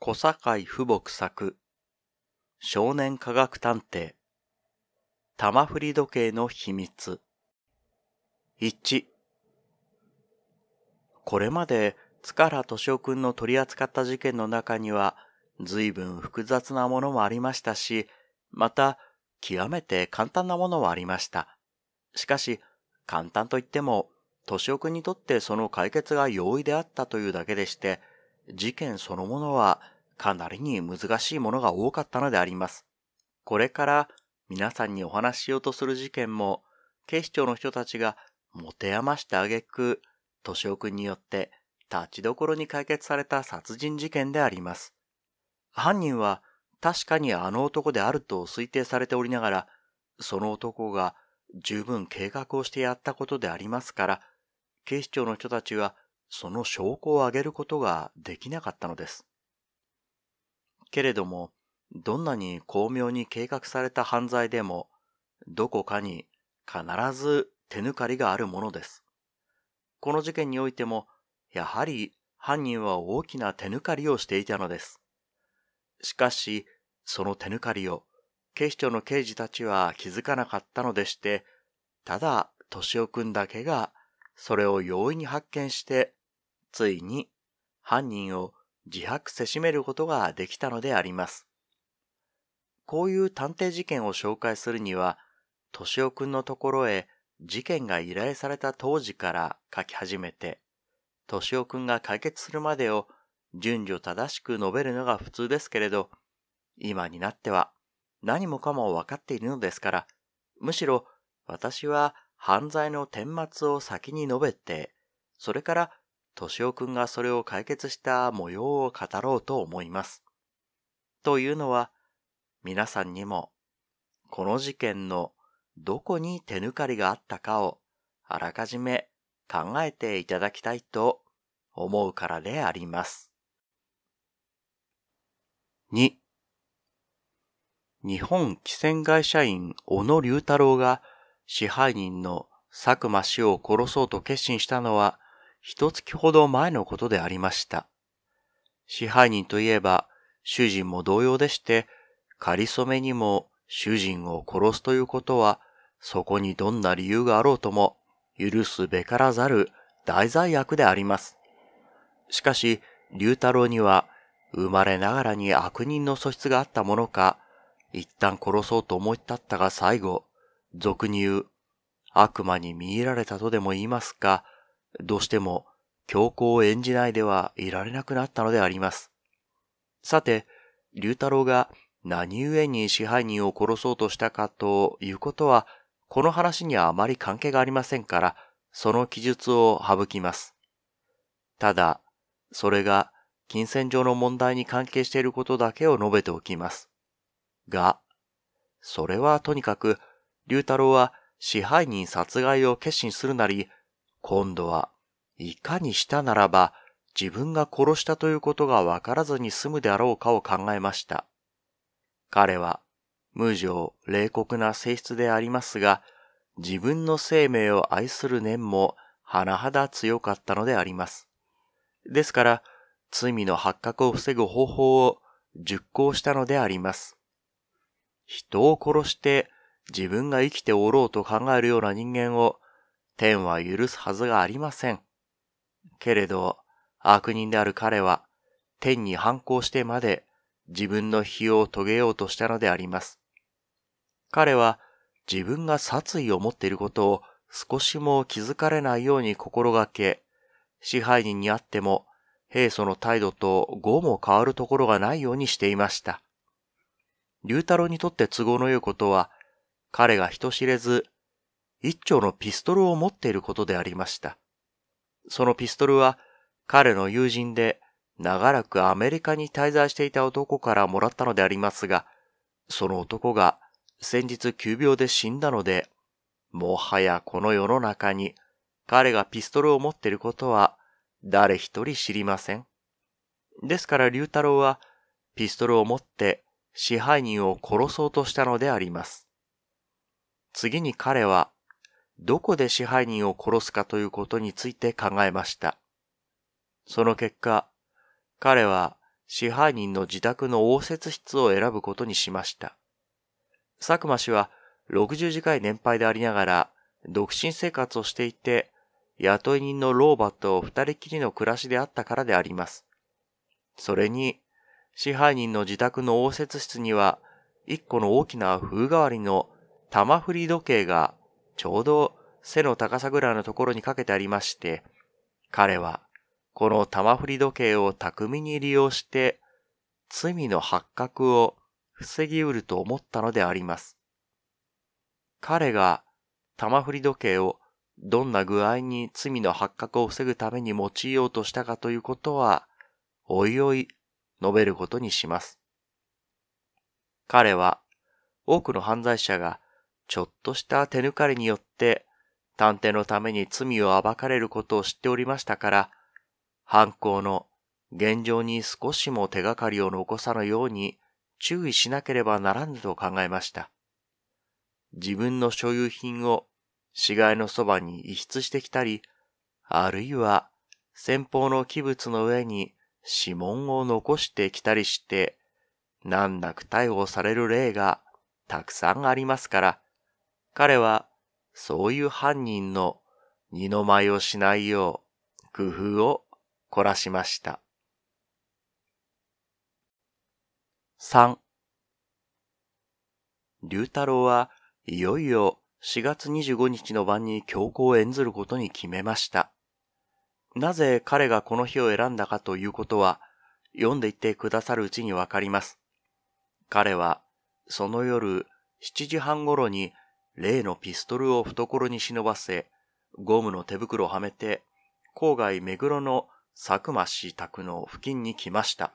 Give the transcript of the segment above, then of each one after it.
小堺富木作、少年科学探偵、玉振り時計の秘密。1。これまで塚原敏夫君の取り扱った事件の中には、随分複雑なものもありましたし、また、極めて簡単なものもありました。しかし、簡単といっても、敏夫君にとってその解決が容易であったというだけでして、事件そのものはかなりに難しいものが多かったのであります。これから皆さんにお話ししようとする事件も、警視庁の人たちが持て余してあげく、敏夫君によって立ちどころに解決された殺人事件であります。犯人は確かにあの男であると推定されておりながら、その男が十分計画をしてやったことでありますから、警視庁の人たちはその証拠を挙げることができなかったのです。けれども、どんなに巧妙に計画された犯罪でも、どこかに必ず手抜かりがあるものです。この事件においても、やはり犯人は大きな手抜かりをしていたのです。しかし、その手抜かりを警視庁の刑事たちは気づかなかったのでして、ただ、敏夫組んだけが、それを容易に発見して、ついに犯人を自白せしめることができたのであります。こういう探偵事件を紹介するには、敏夫くんのところへ事件が依頼された当時から書き始めて、敏夫くんが解決するまでを順序正しく述べるのが普通ですけれど、今になっては何もかも分かっているのですから、むしろ私は犯罪の顛末を先に述べて、それから敏夫くんがそれを解決した模様を語ろうと思います。というのは、皆さんにも、この事件のどこに手抜かりがあったかを、あらかじめ考えていただきたいと思うからであります。2日本汽船会社員小野龍太郎が支配人の佐久間氏を殺そうと決心したのは一月ほど前のことでありました。支配人といえば、主人も同様でして、仮初めにも主人を殺すということは、そこにどんな理由があろうとも、許すべからざる大罪悪であります。しかし、龍太郎には、生まれながらに悪人の素質があったものか、一旦殺そうと思い立ったが最後、俗に言う、悪魔に見入られたとでも言いますか、どうしても教皇を演じないではいられなくなったのであります。さて、龍太郎が何故に支配人を殺そうとしたかということは、この話にはあまり関係がありませんから、その記述を省きます。ただ、それが金銭上の問題に関係していることだけを述べておきます。が、それはとにかく、龍太郎は支配人殺害を決心するなり、今度はいかにしたならば自分が殺したということがわからずに済むであろうかを考えました。彼は無情、冷酷な性質でありますが、自分の生命を愛する念も甚だ強かったのであります。ですから、罪の発覚を防ぐ方法を熟考したのであります。人を殺して自分が生きておろうと考えるような人間を天は許すはずがありません。けれど、悪人である彼は、天に反抗してまで自分の非を遂げようとしたのであります。彼は自分が殺意を持っていることを少しも気づかれないように心がけ、支配人にあっても、平素の態度と語も変わるところがないようにしていました。龍太郎にとって都合の良いことは、彼が人知れず一丁のピストルを持っていることでありました。そのピストルは彼の友人で長らくアメリカに滞在していた男からもらったのでありますが、その男が先日急病で死んだので、もはやこの世の中に彼がピストルを持っていることは誰一人知りません。ですから龍太郎はピストルを持って支配人を殺そうとしたのであります。次に彼はどこで支配人を殺すかということについて考えました。その結果、彼は支配人の自宅の応接室を選ぶことにしました。佐久間氏は60次回年配でありながら、独身生活をしていて、雇い人の老婆と二人きりの暮らしであったからであります。それに、支配人の自宅の応接室には、一個の大きな風変わりの玉振り時計がちょうど背の高さぐらいのところにかけてありまして、彼はこの玉振り時計を巧みに利用して罪の発覚を防ぎうると思ったのであります。彼が玉振り時計をどんな具合に罪の発覚を防ぐために用いようとしたかということは、おいおい述べることにします。彼は多くの犯罪者がちょっとした手抜かりによって、探偵のために罪を暴かれることを知っておりましたから、犯行の現状に少しも手がかりを残さぬように注意しなければならぬと考えました。自分の所有品を死骸のそばに遺出してきたり、あるいは先方の器物の上に指紋を残してきたりして、難なく逮捕される例がたくさんありますから、彼はそういう犯人の二の舞をしないよう工夫を凝らしました。3龍太郎はいよいよ4月25日の晩に教皇を演ずることに決めました。なぜ彼がこの日を選んだかということは読んでいってくださるうちにわかります。彼はその夜7時半頃に例のピストルを懐に忍ばせ、ゴムの手袋をはめて、郊外目黒の佐久間市宅の付近に来ました。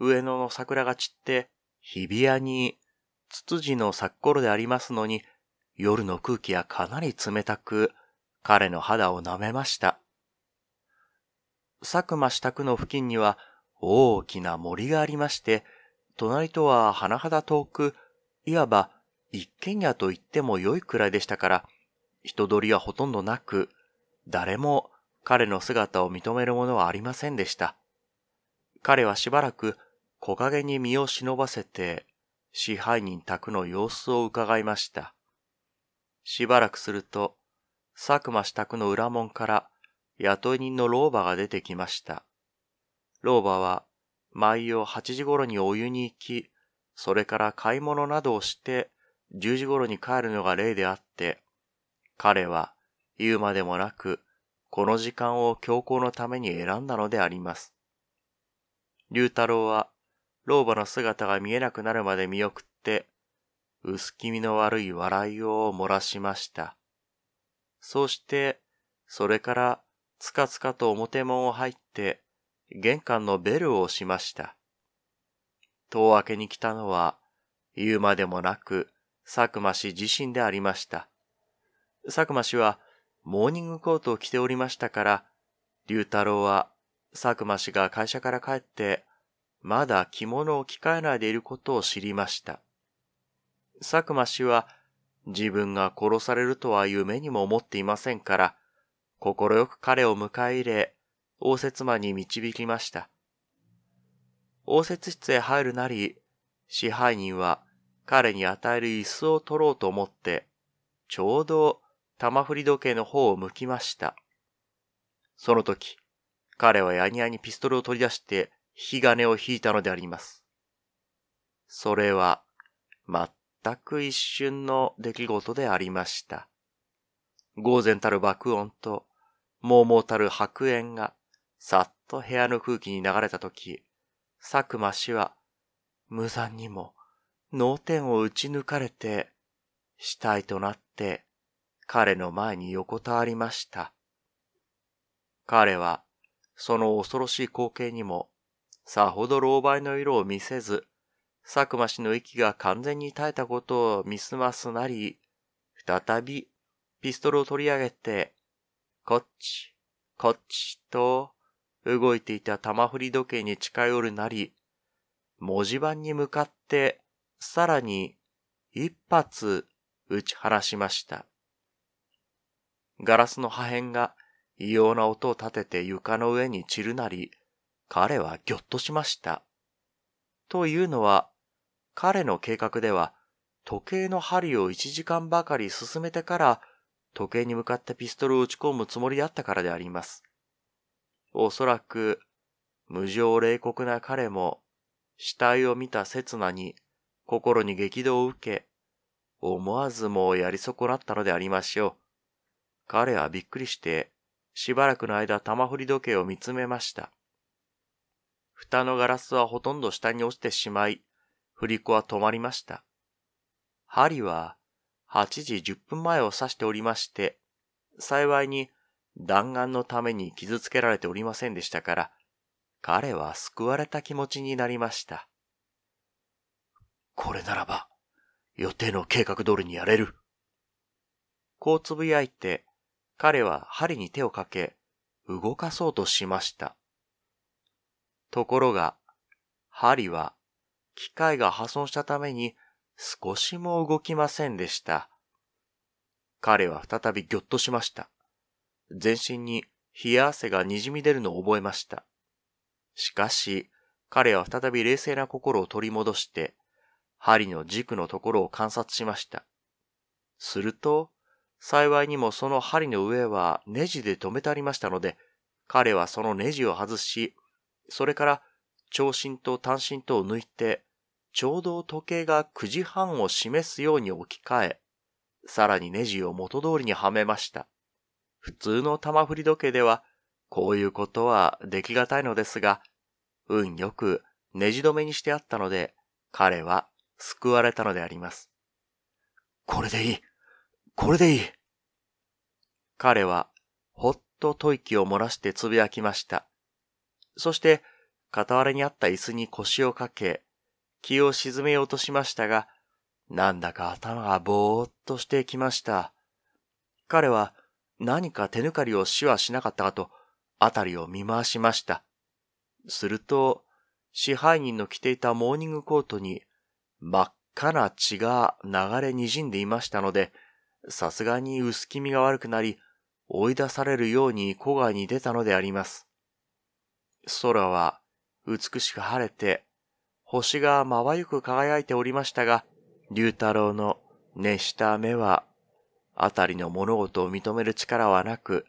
上野の桜が散って、日比谷に、ツツジの咲く頃でありますのに、夜の空気はかなり冷たく、彼の肌を舐めました。佐久間支宅の付近には大きな森がありまして、隣とは甚だ遠く、いわば一軒家と言っても良いくらいでしたから、人通りはほとんどなく、誰も彼の姿を認めるものはありませんでした。彼はしばらく木陰に身を忍ばせて支配人宅の様子を伺いました。しばらくすると、佐久間支宅の裏門から雇い人の老婆が出てきました。老婆は毎夜8時頃にお湯に行き、それから買い物などをして10時頃に帰るのが例であって、彼は言うまでもなく、この時間を強行のために選んだのであります。龍太郎は、老婆の姿が見えなくなるまで見送って、薄気味の悪い笑いを漏らしました。そうして、それから、つかつかと表門を入って、玄関のベルを押しました。戸を開けに来たのは、言うまでもなく、佐久間氏自身でありました。佐久間氏はモーニングコートを着ておりましたから、龍太郎は佐久間氏が会社から帰って、まだ着物を着替えないでいることを知りました。佐久間氏は自分が殺されるとは夢にも思っていませんから、心よく彼を迎え入れ、応接間に導きました。応接室へ入るなり、支配人は彼に与える椅子を取ろうと思って、ちょうど玉振り時計の方を向きました。その時、彼はやにやにピストルを取り出して引き金を引いたのであります。それは、全く一瞬の出来事でありました。豪然たる爆音と、猛々たる白煙が、さっと部屋の空気に流れた時、佐久間氏は、無残にも、脳天を打ち抜かれて、死体となって彼の前に横たわりました。彼は、その恐ろしい光景にも、さほど狼狽の色を見せず、佐久間氏の息が完全に耐えたことを見すますなり、再びピストルを取り上げて、こっち、こっちと動いていた玉振り時計に近寄るなり、文字盤に向かってさらに一発打ち放しました。ガラスの破片が異様な音を立てて床の上に散るなり、彼はぎょっとしました。というのは、彼の計画では、時計の針を一時間ばかり進めてから、時計に向かってピストルを打ち込むつもりだったからであります。おそらく、無情冷酷な彼も、死体を見た刹那に、心に激動を受け、思わずもうやり損なったのでありましょう。彼はびっくりして、しばらくの間玉振り時計を見つめました。蓋のガラスはほとんど下に落ちてしまい、振り子は止まりました。針は8時10分前を指しておりまして、幸いに弾丸のために傷つけられておりませんでしたから、彼は救われた気持ちになりました。これならば、予定の計画通りにやれる。こうつぶやいて、彼は針に手をかけ、動かそうとしました。ところが、針は、機械が破損したために少しも動きませんでした。彼は再びぎょっとしました。全身に冷や汗がにじみ出るのを覚えました。しかし、彼は再び冷静な心を取り戻して、針の軸のところを観察しました。すると、幸いにもその針の上はネジで止めてありましたので、彼はそのネジを外し、それから長針と短針とを抜いて、ちょうど時計が9時半を示すように置き換え、さらにネジを元通りにはめました。普通の玉振り時計では、こういうことはできがたいのですが、運よくネジ止めにしてあったので、彼は救われたのであります。これでいいこれでいい彼は、ほっと吐息を漏らしてつぶやきました。そして、傍らにあった椅子に腰をかけ、気を沈めようとしましたが、なんだか頭がぼーっとしてきました。彼は何か手抜かりをしはしなかったかと、あたりを見回しました。すると、支配人の着ていたモーニングコートに、真っ赤な血が流れ滲んでいましたので、さすがに薄気味が悪くなり、追い出されるように小外に出たのであります。空は美しく晴れて、星がまばゆく輝いておりましたが、龍太郎の熱した目は、あたりの物事を認める力はなく、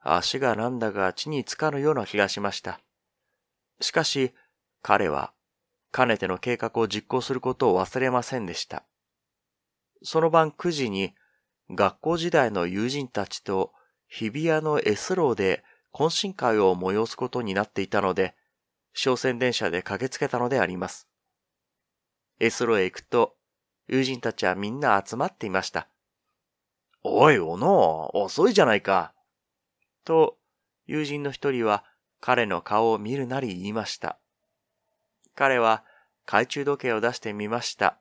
足がなんだか地につかぬような気がしました。しかし、彼はかねての計画を実行することを忘れませんでした。その晩9時に学校時代の友人たちと日比谷のエスローで懇親会を催すことになっていたので、商船電車で駆けつけたのであります。エスローへ行くと、友人たちはみんな集まっていました。おい、おの遅いじゃないか。と、友人の一人は彼の顔を見るなり言いました。彼は懐中時計を出してみました。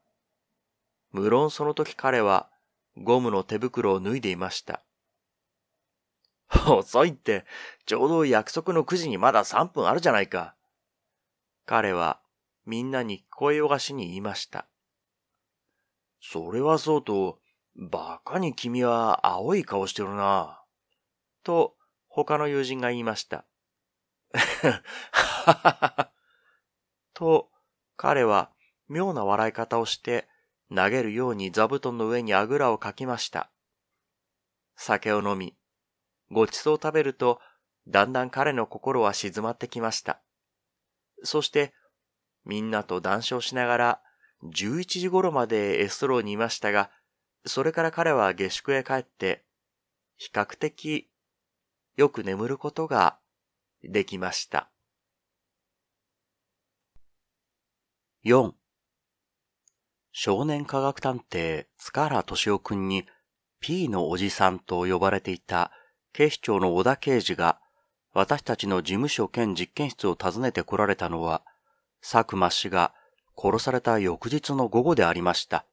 無論その時彼はゴムの手袋を脱いでいました。遅いって、ちょうど約束の9時にまだ3分あるじゃないか。彼はみんなに聞こえよがしに言いました。それはそうと、馬鹿に君は青い顔してるな。と、他の友人が言いました。ははは彼は妙な笑い方をして投げるように座布団の上にあぐらをかきました。酒を飲み、ごちそうを食べると、だんだん彼の心は静まってきました。そして、みんなと談笑しながら、11時頃までエストローにいましたが、それから彼は下宿へ帰って、比較的、よく眠ることができました。4少年科学探偵塚原敏夫君に P のおじさんと呼ばれていた警視庁の小田刑事が私たちの事務所兼実験室を訪ねて来られたのは佐久間氏が殺された翌日の午後でありました。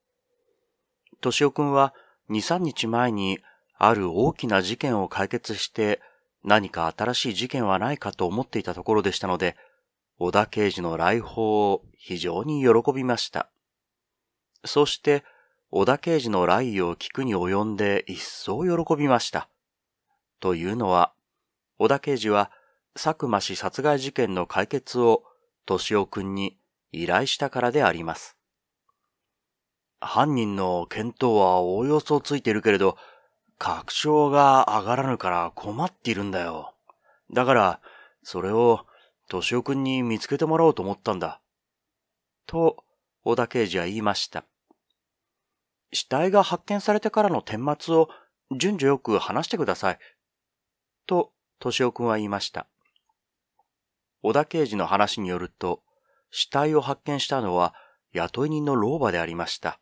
敏夫君は2、3日前にある大きな事件を解決して何か新しい事件はないかと思っていたところでしたので、小田刑事の来訪を非常に喜びました。そして、小田刑事の来を聞くに及んで一層喜びました。というのは、小田刑事は、佐久間氏殺害事件の解決を、敏夫君に依頼したからであります。犯人の見当はおおよそついてるけれど、確証が上がらぬから困っているんだよ。だから、それを敏夫くんに見つけてもらおうと思ったんだ。と、小田刑事は言いました。死体が発見されてからの顛末を順序よく話してください。と、敏夫くんは言いました。小田刑事の話によると、死体を発見したのは雇い人の老婆でありました。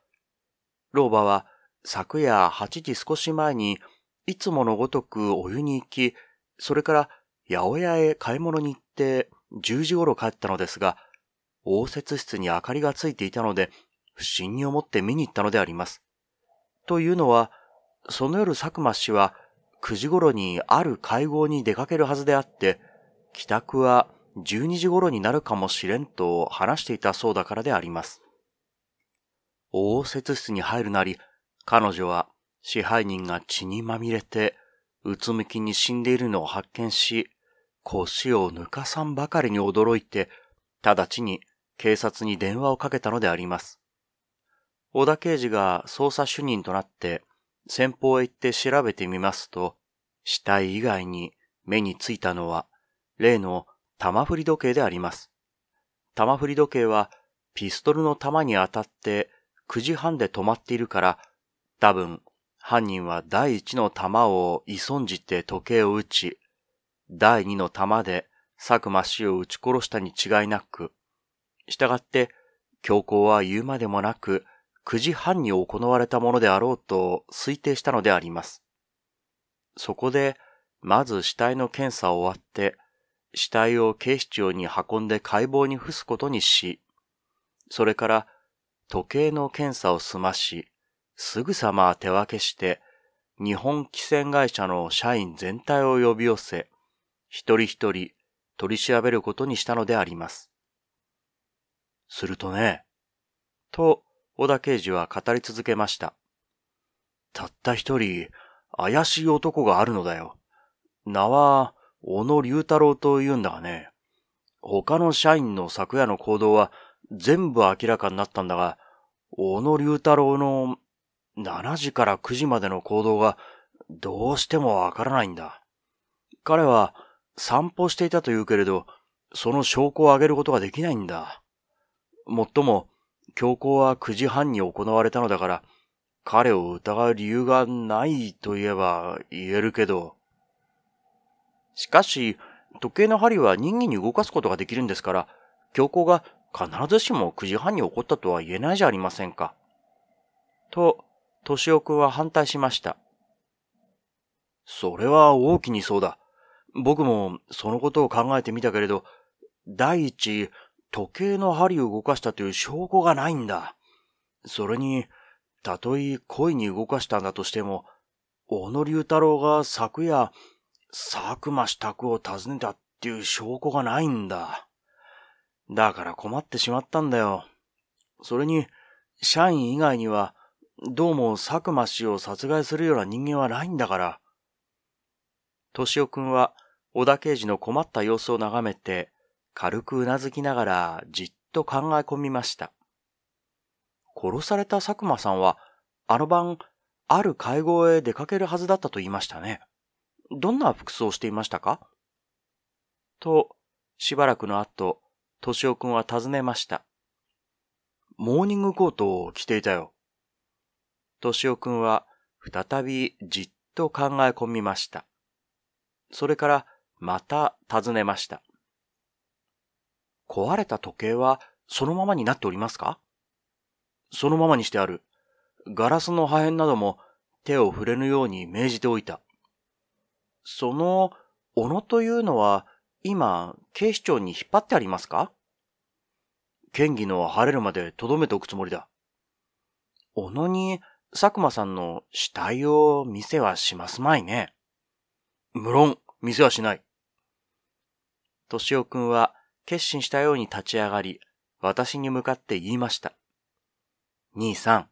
老婆は昨夜8時少し前にいつものごとくお湯に行き、それから八百屋へ買い物に行って10時頃帰ったのですが、応接室に明かりがついていたので、不審に思って見に行ったのであります。というのは、その夜佐久間氏は9時頃にある会合に出かけるはずであって、帰宅は12時頃になるかもしれんと話していたそうだからであります。応接室に入るなり、彼女は支配人が血にまみれて、うつむきに死んでいるのを発見し、腰を抜かさんばかりに驚いて、直ちに警察に電話をかけたのであります。小田刑事が捜査主任となって先方へ行って調べてみますと、死体以外に目についたのは例の玉振り時計であります。玉振り時計はピストルの弾に当たって9時半で止まっているから、多分犯人は第一の弾を急んじて時計を撃ち、第二の弾で佐久間氏を撃ち殺したに違いなく、したがって強行は言うまでもなく九時半に行われたものであろうと推定したのであります。そこで、まず死体の検査を終わって、死体を警視庁に運んで解剖に付すことにし、それから時計の検査を済まし、すぐさま手分けして、日本汽船会社の社員全体を呼び寄せ、一人一人取り調べることにしたのであります。するとね、と小田刑事は語り続けました。たった一人怪しい男があるのだよ。名は小野龍太郎と言うんだがね、他の社員の昨夜の行動は全部明らかになったんだが、小野龍太郎の7時から9時までの行動がどうしてもわからないんだ。彼は散歩していたと言うけれど、その証拠を挙げることができないんだ。もっとも、強行は9時半に行われたのだから、彼を疑う理由がないと言えば言えるけど。しかし、時計の針は人間に動かすことができるんですから、強行が必ずしも9時半に起こったとは言えないじゃありませんか。と、敏夫君は反対しました。それは大きにそうだ。僕もそのことを考えてみたけれど、第一、時計の針を動かしたという証拠がないんだ。それに、たとえ恋に動かしたんだとしても、小野龍太郎が昨夜、佐久間支度を訪ねたっていう証拠がないんだ。だから困ってしまったんだよ。それに、社員以外には、どうも佐久間氏を殺害するような人間はないんだから、しおくんは小田刑事の困った様子を眺めて、軽くうなずきながらじっと考え込みました。殺された佐久間さんは、あの晩、ある会合へ出かけるはずだったと言いましたね。どんな服装をしていましたかと、しばらくの後、敏夫くんは尋ねました。モーニングコートを着ていたよ。敏夫くんは、再びじっと考え込みました。それからまた尋ねました。壊れた時計はそのままになっておりますかそのままにしてある。ガラスの破片なども手を触れぬように命じておいた。その、斧というのは、今、警視庁に引っ張ってありますか県議の晴れるまで留めておくつもりだ。斧に、佐久間さんの死体を見せはしますまいね。無論、店はしない。敏夫君は決心したように立ち上がり、私に向かって言いました。兄さん、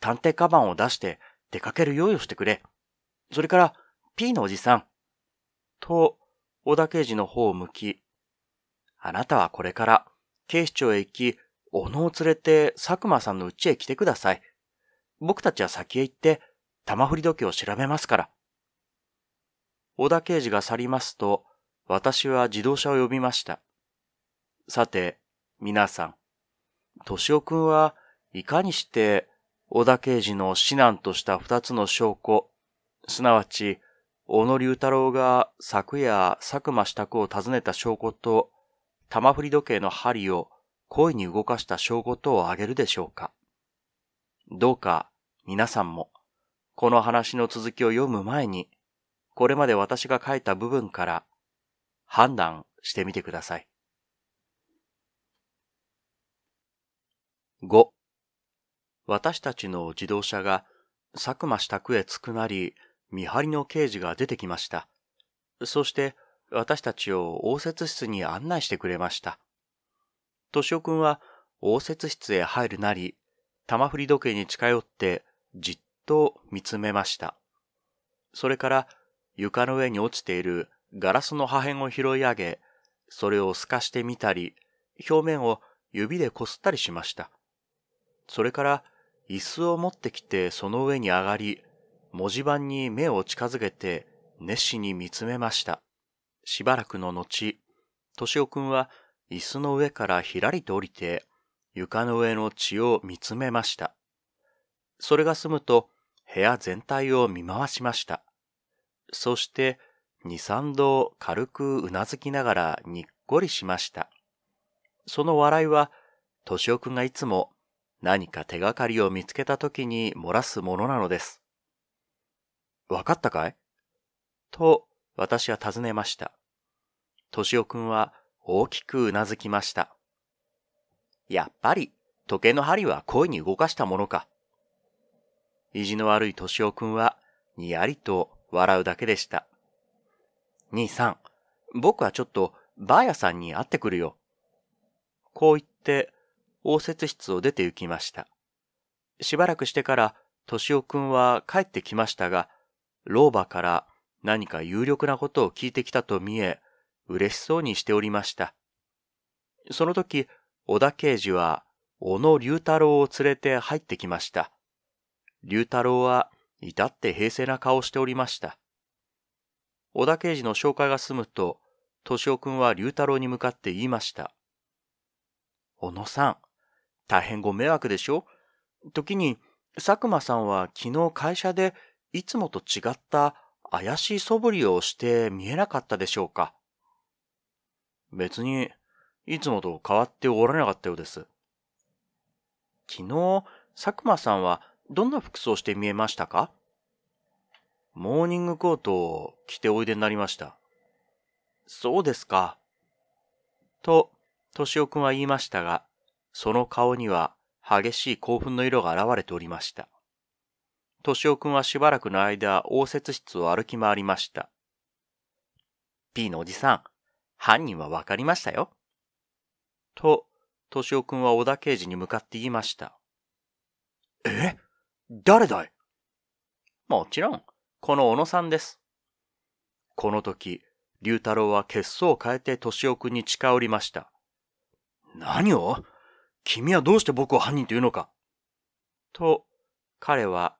探偵カバンを出して出かける用意をしてくれ。それから、P のおじさん。と、小田刑事の方を向き、あなたはこれから警視庁へ行き、おのを連れて佐久間さんの家へ来てください。僕たちは先へ行って、玉振り時計を調べますから。小田刑事が去りますと、私は自動車を呼びました。さて、皆さん、敏夫君はいかにして小田刑事の指南とした二つの証拠、すなわち、小野龍太郎が昨夜佐久間支度を訪ねた証拠と、玉振り時計の針を恋に動かした証拠とを挙げるでしょうか。どうか皆さんも、この話の続きを読む前に、これまで私が書いた部分から判断してみてください。5. 私たちの自動車が佐久間支度へ着くなり、見張りの刑事が出てきました。そして私たちを応接室に案内してくれました。敏夫君は応接室へ入るなり、玉振り時計に近寄ってじっと見つめました。それから床の上に落ちているガラスの破片を拾い上げ、それを透かしてみたり、表面を指でこすったりしました。それから椅子を持ってきてその上に上がり、文字盤に目を近づけて熱心に見つめました。しばらくの後、敏夫君は椅子の上からひらりと降りて、床の上の血を見つめました。それが済むと部屋全体を見回しました。そして、二三度軽くうなずきながらにっこりしました。その笑いは、としおくんがいつも何か手がかりを見つけた時に漏らすものなのです。わかったかいと、私は尋ねました。としおくんは大きくうなずきました。やっぱり、時計の針は恋に動かしたものか。意地の悪いとしおくんは、にやりと笑うだけでした。兄さん、僕はちょっと、ばあやさんに会ってくるよ。こう言って、応接室を出て行きました。しばらくしてから、としおくんは帰ってきましたが、老婆から何か有力なことを聞いてきたと見え、嬉しそうにしておりました。その時、小田刑事は、小野龍太郎を連れて入ってきました。龍太郎は、至って平静な顔をしておりました。小田刑事の紹介が済むと、敏夫君は龍太郎に向かって言いました。小野さん、大変ご迷惑でしょ時に、佐久間さんは昨日会社でいつもと違った怪しい素振りをして見えなかったでしょうか別に、いつもと変わっておられなかったようです。昨日、佐久間さんはどんな服装して見えましたかモーニングコートを着ておいでになりました。そうですか。と、としおくんは言いましたが、その顔には激しい興奮の色が現れておりました。としおくんはしばらくの間、応接室を歩き回りました。P のおじさん、犯人はわかりましたよ。と、としおくんは小田刑事に向かって言いました。え誰だいもちろん、この小野さんです。この時、龍太郎は血相を変えて敏夫君に近寄りました。何を君はどうして僕を犯人というのかと、彼は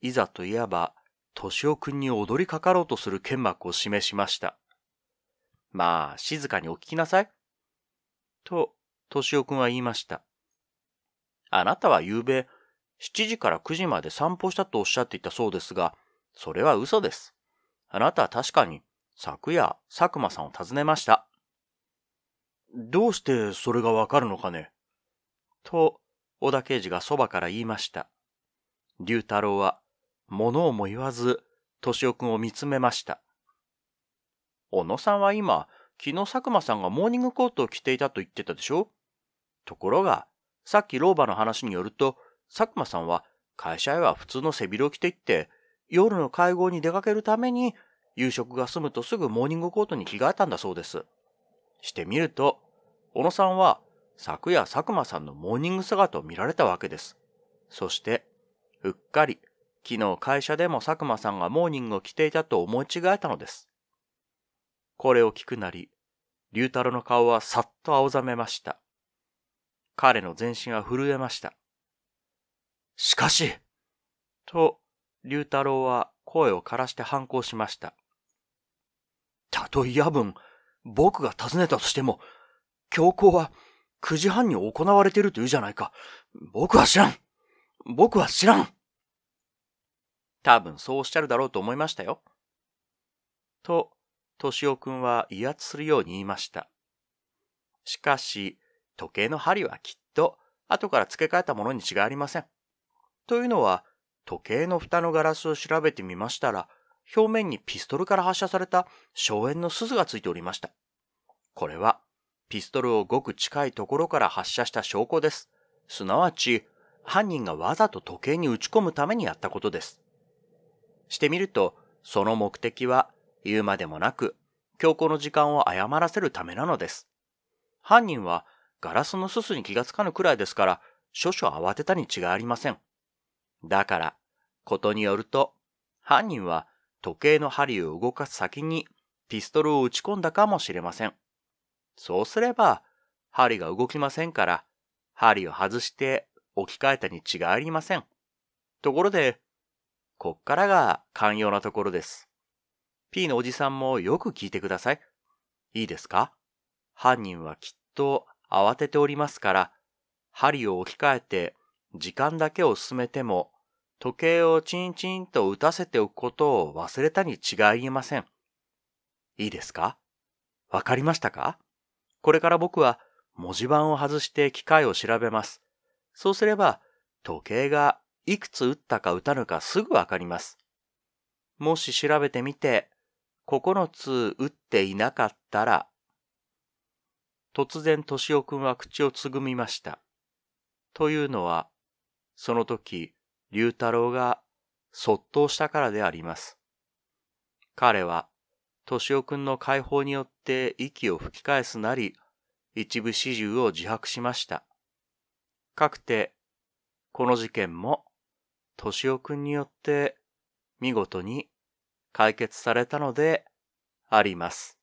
いざといえば、敏夫君に踊りかかろうとする剣幕を示しました。まあ、静かにお聞きなさい。と、敏夫君は言いました。あなたは昨夜、7時から9時まで散歩したとおっしゃっていたそうですが、それは嘘です。あなたは確かに、昨夜、佐久間さんを訪ねました。どうしてそれがわかるのかねと、小田刑事がそばから言いました。龍太郎は、物をも言わず、敏夫君を見つめました。小野さんは今、昨日佐久間さんがモーニングコートを着ていたと言ってたでしょところが、さっき老婆の話によると、佐久間さんは会社へは普通の背広を着ていって、夜の会合に出かけるために、夕食が済むとすぐモーニングコートに着替えたんだそうです。してみると、小野さんは昨夜佐久間さんのモーニング姿を見られたわけです。そして、うっかり、昨日会社でも佐久間さんがモーニングを着ていたと思い違えたのです。これを聞くなり、龍太郎の顔はさっと青ざめました。彼の全身は震えました。しかしと、龍太郎は声を枯らして反抗しました。たとえ夜分、僕が尋ねたとしても、強行は9時半に行われているというじゃないか。僕は知らん僕は知らん多分そうおっしゃるだろうと思いましたよ。と、敏夫君は威圧するように言いました。しかし、時計の針はきっと後から付け替えたものに違いありません。というのは、時計の蓋のガラスを調べてみましたら、表面にピストルから発射された荘園の鈴がついておりました。これは、ピストルをごく近いところから発射した証拠です。すなわち、犯人がわざと時計に打ち込むためにやったことです。してみると、その目的は、言うまでもなく、強行の時間を誤らせるためなのです。犯人は、ガラスのすすに気がつかぬくらいですから、少々慌てたに違いありません。だから、ことによると、犯人は時計の針を動かす先にピストルを打ち込んだかもしれません。そうすれば、針が動きませんから、針を外して置き換えたに違いありません。ところで、こっからが寛容なところです。P のおじさんもよく聞いてください。いいですか犯人はきっと慌てておりますから、針を置き換えて時間だけを進めても、時計をチンチンと打たせておくことを忘れたに違いあません。いいですかわかりましたかこれから僕は文字盤を外して機械を調べます。そうすれば、時計がいくつ打ったか打たぬかすぐわかります。もし調べてみて、9つ打っていなかったら、突然、としおくんは口をつぐみました。というのは、その時、龍太郎がそっとしたからであります。彼は、敏夫君の解放によって息を吹き返すなり、一部始終を自白しました。かくて、この事件も、敏夫君によって見事に解決されたのであります。